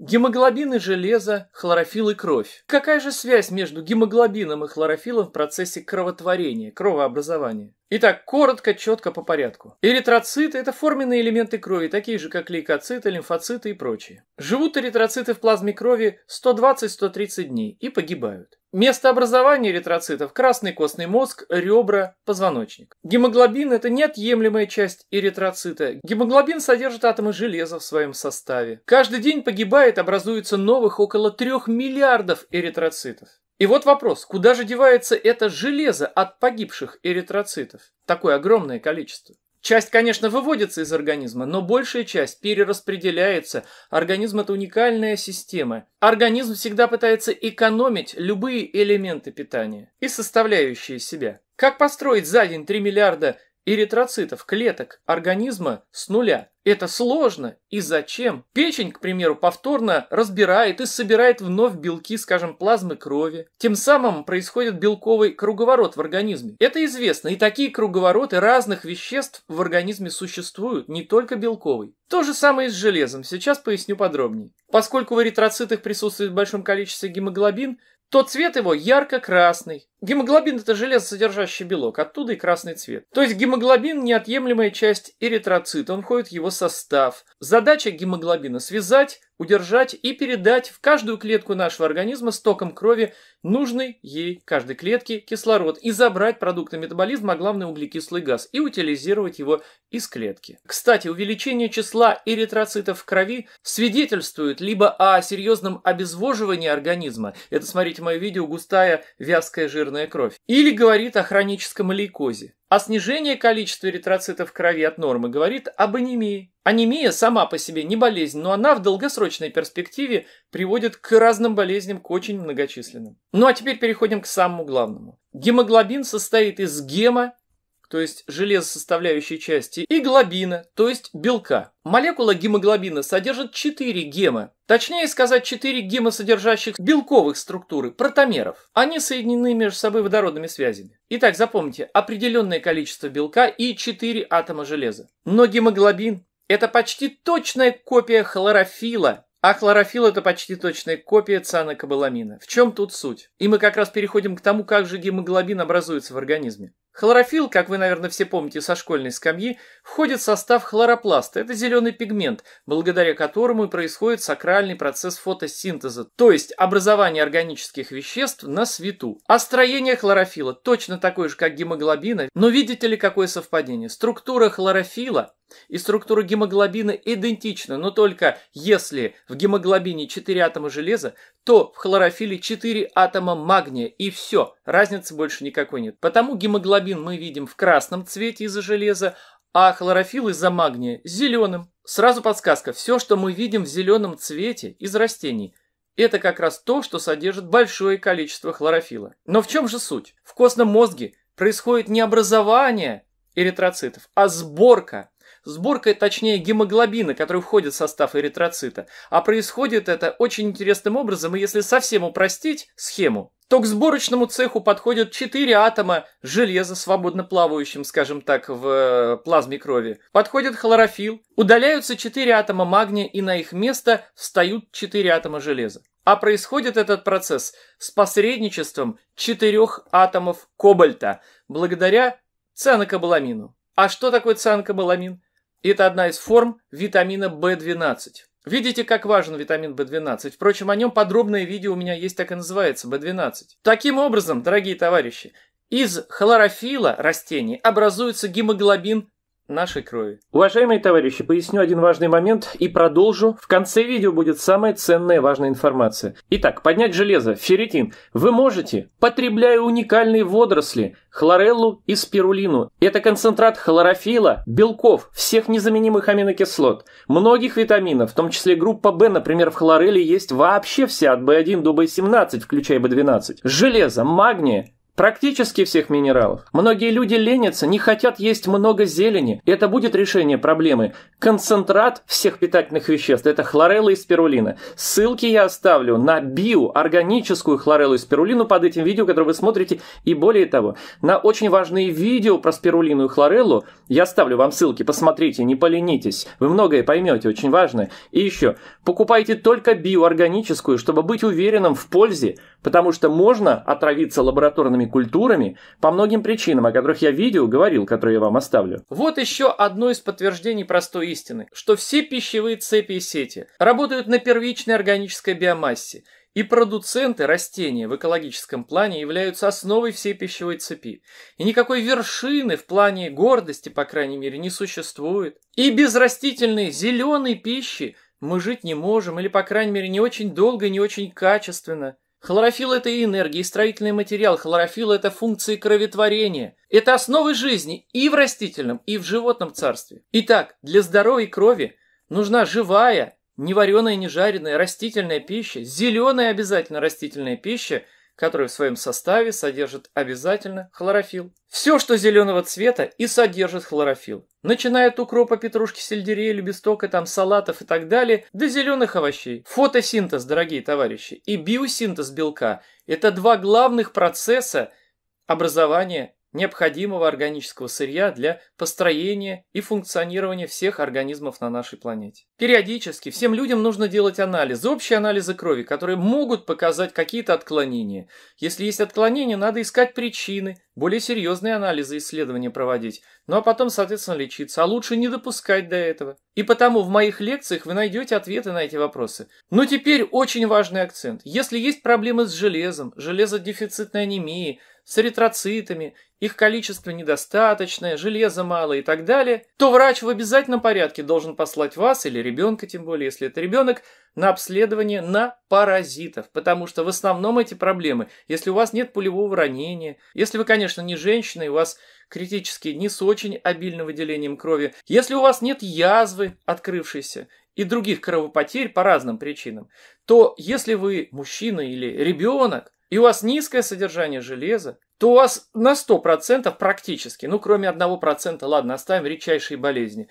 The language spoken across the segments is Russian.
Гемоглобин и железо, хлорофилл и кровь. Какая же связь между гемоглобином и хлорофиллом в процессе кровотворения, кровообразования? Итак, коротко, четко, по порядку. Эритроциты – это форменные элементы крови, такие же, как лейкоциты, лимфоциты и прочие. Живут эритроциты в плазме крови 120-130 дней и погибают. Место образования эритроцитов – красный костный мозг, ребра, позвоночник. Гемоглобин – это неотъемлемая часть эритроцита. Гемоглобин содержит атомы железа в своем составе. Каждый день погибает, образуется новых около 3 миллиардов эритроцитов. И вот вопрос, куда же девается это железо от погибших эритроцитов? Такое огромное количество. Часть, конечно, выводится из организма, но большая часть перераспределяется. Организм – это уникальная система. Организм всегда пытается экономить любые элементы питания и составляющие себя. Как построить за день 3 миллиарда эритроцитов, клеток организма с нуля. Это сложно. И зачем? Печень, к примеру, повторно разбирает и собирает вновь белки, скажем, плазмы крови. Тем самым происходит белковый круговорот в организме. Это известно, и такие круговороты разных веществ в организме существуют, не только белковый. То же самое и с железом, сейчас поясню подробнее. Поскольку в эритроцитах присутствует в большом количестве гемоглобин, то цвет его ярко-красный, Гемоглобин – это железосодержащий белок, оттуда и красный цвет. То есть гемоглобин – неотъемлемая часть эритроцита, он входит в его состав. Задача гемоглобина – связать, удержать и передать в каждую клетку нашего организма с током крови нужный ей каждой клетке кислород и забрать продукты метаболизма, а главное углекислый газ, и утилизировать его из клетки. Кстати, увеличение числа эритроцитов в крови свидетельствует либо о серьезном обезвоживании организма, это смотрите мое видео «Густая вязкая жирная нервная кровь, или говорит о хроническом лейкозе. А снижение количества эритроцитов в крови от нормы говорит об анемии. Анемия сама по себе не болезнь, но она в долгосрочной перспективе приводит к разным болезням, к очень многочисленным. Ну а теперь переходим к самому главному. Гемоглобин состоит из гема то есть железосоставляющей части, и глобина, то есть белка. Молекула гемоглобина содержит 4 гема, точнее сказать 4 содержащих белковых структуры, протомеров. Они соединены между собой водородными связями. Итак, запомните, определенное количество белка и 4 атома железа. Но гемоглобин – это почти точная копия хлорофила, а хлорофилл – это почти точная копия цианокобаламина. В чем тут суть? И мы как раз переходим к тому, как же гемоглобин образуется в организме. Хлорофилл, как вы, наверное, все помните со школьной скамьи, входит в состав хлоропласта. Это зеленый пигмент, благодаря которому и происходит сакральный процесс фотосинтеза, то есть образование органических веществ на свету. А строение хлорофилла точно такое же, как гемоглобина, но видите ли, какое совпадение? Структура хлорофилла и структура гемоглобина идентична, но только если в гемоглобине 4 атома железа, то в хлорофилле 4 атома магния, и все, разницы больше никакой нет. Потому гемоглобин гемоглобин мы видим в красном цвете из-за железа, а хлорофилл из-за магния – зеленым. Сразу подсказка. Все, что мы видим в зеленом цвете из растений – это как раз то, что содержит большое количество хлорофила. Но в чем же суть? В костном мозге происходит не образование эритроцитов, а сборка Сборка, точнее, гемоглобина, который входит в состав эритроцита. А происходит это очень интересным образом, и если совсем упростить схему, то к сборочному цеху подходят 4 атома железа, свободно плавающим, скажем так, в э, плазме крови. Подходит хлорофилл, удаляются 4 атома магния, и на их место встают 4 атома железа. А происходит этот процесс с посредничеством четырех атомов кобальта, благодаря цианокобаламину. А что такое цианокобаламин? Это одна из форм витамина b 12 Видите, как важен витамин b 12 Впрочем, о нем подробное видео у меня есть, так и называется, b 12 Таким образом, дорогие товарищи, из хлорофила растений образуется гемоглобин нашей крови. Уважаемые товарищи, поясню один важный момент и продолжу. В конце видео будет самая ценная важная информация. Итак, поднять железо, ферритин, вы можете, потребляя уникальные водоросли, хлореллу и спирулину. Это концентрат хлорофила, белков, всех незаменимых аминокислот, многих витаминов, в том числе группа В, например, в хлорелле есть вообще вся от В1 до В17, включая В12. Железо, магния, Практически всех минералов. Многие люди ленятся, не хотят есть много зелени. Это будет решение проблемы. Концентрат всех питательных веществ – это хлорелла и спирулина. Ссылки я оставлю на биоорганическую хлореллу и спирулину под этим видео, которое вы смотрите. И более того, на очень важные видео про спирулину и хлореллу я оставлю вам ссылки. Посмотрите, не поленитесь. Вы многое поймете, очень важно. И еще, покупайте только биоорганическую, чтобы быть уверенным в пользе, потому что можно отравиться лабораторными разными культурами по многим причинам, о которых я видео говорил, которые я вам оставлю. Вот еще одно из подтверждений простой истины, что все пищевые цепи и сети работают на первичной органической биомассе, и продуценты растения в экологическом плане являются основой всей пищевой цепи. И никакой вершины в плане гордости, по крайней мере, не существует. И без растительной зеленой пищи мы жить не можем, или, по крайней мере, не очень долго не очень качественно. Хлорофилл – это и энергия, и строительный материал. Хлорофилл – это функции кроветворения. Это основы жизни и в растительном, и в животном царстве. Итак, для здоровой крови нужна живая, не вареная, не жареная, растительная пища, зеленая обязательно растительная пища – который в своем составе содержит обязательно хлорофилл. Все, что зеленого цвета и содержит хлорофилл. Начиная от укропа, петрушки, сельдерея, лепесток там салатов и так далее, до зеленых овощей. Фотосинтез, дорогие товарищи, и биосинтез белка – это два главных процесса образования необходимого органического сырья для построения и функционирования всех организмов на нашей планете. Периодически всем людям нужно делать анализы, общие анализы крови, которые могут показать какие-то отклонения. Если есть отклонения, надо искать причины, более серьезные анализы и исследования проводить, ну а потом, соответственно, лечиться, а лучше не допускать до этого. И потому в моих лекциях вы найдете ответы на эти вопросы. Но теперь очень важный акцент. Если есть проблемы с железом, железодефицитной анемией, с эритроцитами, их количество недостаточное, железа мало и так далее, то врач в обязательном порядке должен послать вас или ребенка, тем более если это ребенок, на обследование на паразитов, потому что в основном эти проблемы, если у вас нет пулевого ранения, если вы, конечно, не женщина и у вас критически не с очень обильным выделением крови, если у вас нет язвы открывшейся, и других кровопотерь по разным причинам, то если вы мужчина или ребенок, и у вас низкое содержание железа, то у вас на 100% практически, ну кроме 1%, ладно, оставим редчайшие болезни,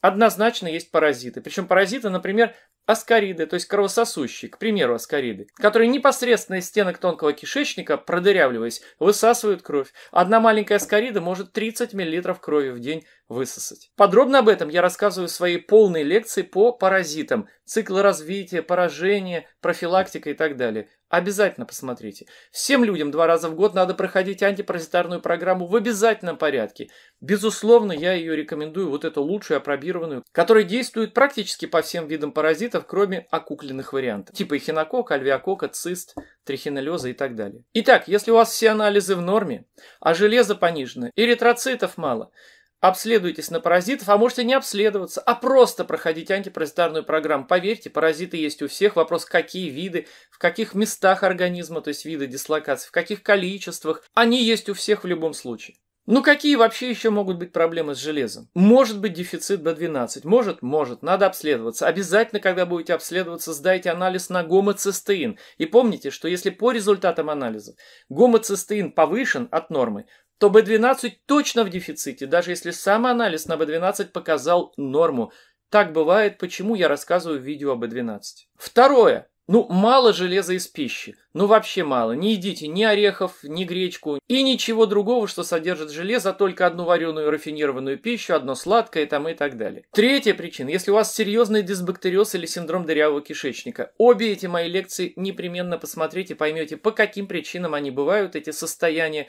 однозначно есть паразиты. Причем паразиты, например, аскариды, то есть кровососущие, к примеру, аскариды, которые непосредственно из стенок тонкого кишечника, продырявливаясь, высасывают кровь. Одна маленькая аскарида может 30 мл крови в день высосать. Подробно об этом я рассказываю в своей полной лекции по паразитам, циклы развития, поражения, профилактика и так далее. Обязательно посмотрите. Всем людям два раза в год надо проходить антипаразитарную программу в обязательном порядке. Безусловно, я ее рекомендую, вот эту лучшую опробированную, которая действует практически по всем видам паразитов, кроме окукленных вариантов, типа эхинокок, альвеокока, цист, трихинеллеза и так далее. Итак, если у вас все анализы в норме, а железо понижено, эритроцитов мало – обследуйтесь на паразитов, а можете не обследоваться, а просто проходить антипаразитарную программу. Поверьте, паразиты есть у всех. Вопрос, какие виды, в каких местах организма, то есть виды дислокации, в каких количествах. Они есть у всех в любом случае. Ну какие вообще еще могут быть проблемы с железом? Может быть дефицит B12? Может, может. Надо обследоваться. Обязательно, когда будете обследоваться, сдайте анализ на гомоцистеин. И помните, что если по результатам анализа гомоцистеин повышен от нормы, то B12 точно в дефиците, даже если сам анализ на B12 показал норму. Так бывает, почему я рассказываю в видео об B12. Второе. Ну, мало железа из пищи. Ну, вообще мало. Не едите ни орехов, ни гречку и ничего другого, что содержит железо, а только одну вареную рафинированную пищу, одно сладкое там и так далее. Третья причина. Если у вас серьезный дисбактериоз или синдром дырявого кишечника, обе эти мои лекции непременно посмотрите, поймете, по каким причинам они бывают, эти состояния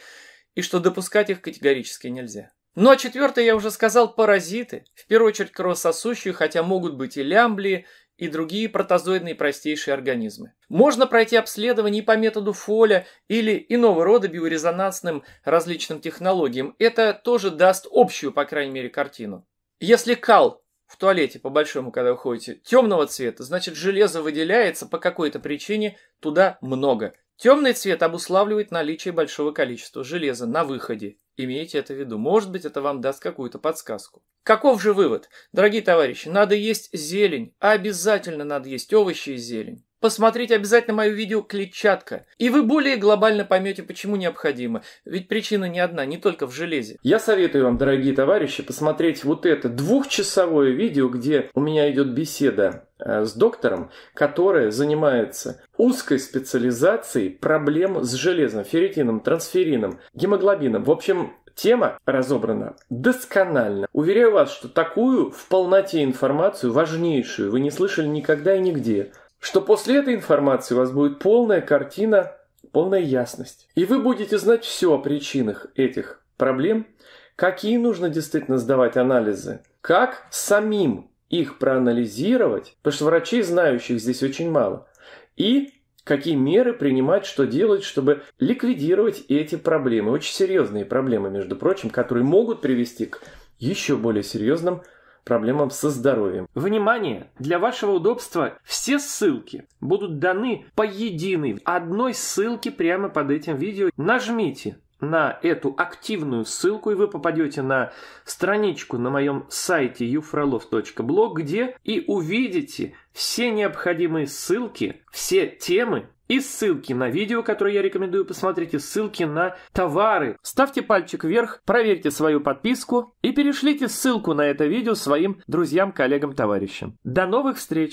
и что допускать их категорически нельзя. Ну а четвертое, я уже сказал, паразиты, в первую очередь кровососущие, хотя могут быть и лямблии, и другие протозоидные простейшие организмы. Можно пройти обследование по методу Фоля или иного рода биорезонансным различным технологиям. Это тоже даст общую, по крайней мере, картину. Если кал в туалете, по-большому, когда вы ходите, темного цвета, значит железо выделяется по какой-то причине туда много – Темный цвет обуславливает наличие большого количества железа на выходе. Имейте это в виду. Может быть, это вам даст какую-то подсказку. Каков же вывод? Дорогие товарищи, надо есть зелень, а обязательно надо есть овощи и зелень. Посмотрите обязательно мое видео «Клетчатка», и вы более глобально поймете, почему необходимо. Ведь причина не одна, не только в железе. Я советую вам, дорогие товарищи, посмотреть вот это двухчасовое видео, где у меня идет беседа э, с доктором, которая занимается узкой специализацией проблем с железом, ферритином, трансферином, гемоглобином. В общем, тема разобрана досконально. Уверяю вас, что такую в полноте информацию, важнейшую, вы не слышали никогда и нигде что после этой информации у вас будет полная картина, полная ясность. И вы будете знать все о причинах этих проблем, какие нужно действительно сдавать анализы, как самим их проанализировать, потому что врачей, знающих здесь очень мало, и какие меры принимать, что делать, чтобы ликвидировать эти проблемы, очень серьезные проблемы, между прочим, которые могут привести к еще более серьезным проблемам со здоровьем. Внимание! Для вашего удобства все ссылки будут даны по единой одной ссылке прямо под этим видео. Нажмите на эту активную ссылку, и вы попадете на страничку на моем сайте юфролов.блог, где и увидите все необходимые ссылки, все темы, и ссылки на видео, которые я рекомендую посмотреть, и ссылки на товары. Ставьте пальчик вверх, проверьте свою подписку и перешлите ссылку на это видео своим друзьям, коллегам, товарищам. До новых встреч!